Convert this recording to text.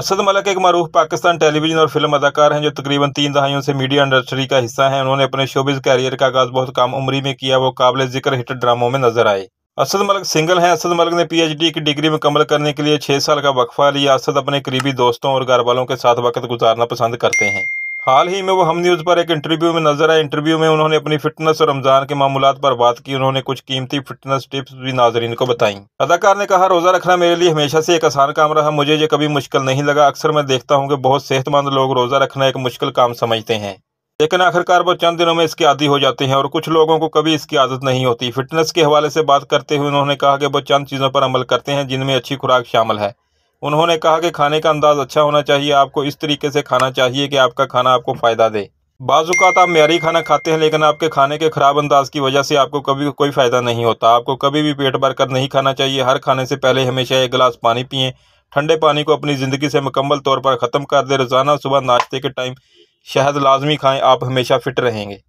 असद मलक एक मरूफ पाकिस्तान टेलीविजन और फिल्म अदाकार हैं जो तकरीबन तीन दहाइयों से मीडिया इंडस्ट्री का हिस्सा हैं उन्होंने अपने शोबिज कैरियर का आगाज़ बहुत कम उम्री में किया वो काबिल जिक्र हिट ड्रामों में नजर आए असद मलक सिंगल हैं असद मलक ने पीएचडी की डिग्री मुकम्मल करने के लिए छः साल का वक्फा लिया असद अपने करीबी दोस्तों और घर वालों के साथ वक्त गुजारना पसंद करते हैं हाल ही में वो हम न्यूज़ पर एक इंटरव्यू में नजर आए इंटरव्यू में उन्होंने अपनी फिटनेस और रमज़ान के मामला पर बात की उन्होंने कुछ कीमती फिटनेस टिप्स भी नाजरीन को बताई अदाकार ने कहा रोज़ा रखना मेरे लिए हमेशा से एक आसान काम रहा मुझे ये कभी मुश्किल नहीं लगा अक्सर मैं देखता हूँ कि बहुत सेहतमंद लोग रोज़ा रखना एक मुश्किल काम समझते हैं लेकिन आखिरकार वो चंद दिनों में इसके आदि हो जाते हैं और कुछ लोगों को कभी इसकी आदत नहीं होती फिटनेस के हवाले से बात करते हुए उन्होंने कहा कि वो चंद चीज़ों पर अमल करते हैं जिनमें अच्छी खुराक शामिल है उन्होंने कहा कि खाने का अंदाज़ अच्छा होना चाहिए आपको इस तरीके से खाना चाहिए कि आपका खाना आपको फ़ायदा दे बाजूकात आप मैारी खाना खाते हैं लेकिन आपके खाने के ख़राब अंदाज की वजह से आपको कभी कोई फ़ायदा नहीं होता आपको कभी भी पेट भर कर नहीं खाना चाहिए हर खाने से पहले हमेशा एक गिलास पानी पिए ठंडे पानी को अपनी ज़िंदगी से मुकम्मल तौर पर ख़त्म कर दें रोज़ाना सुबह नाश्ते के टाइम शहद लाजमी खाएँ आप हमेशा फ़िट रहेंगे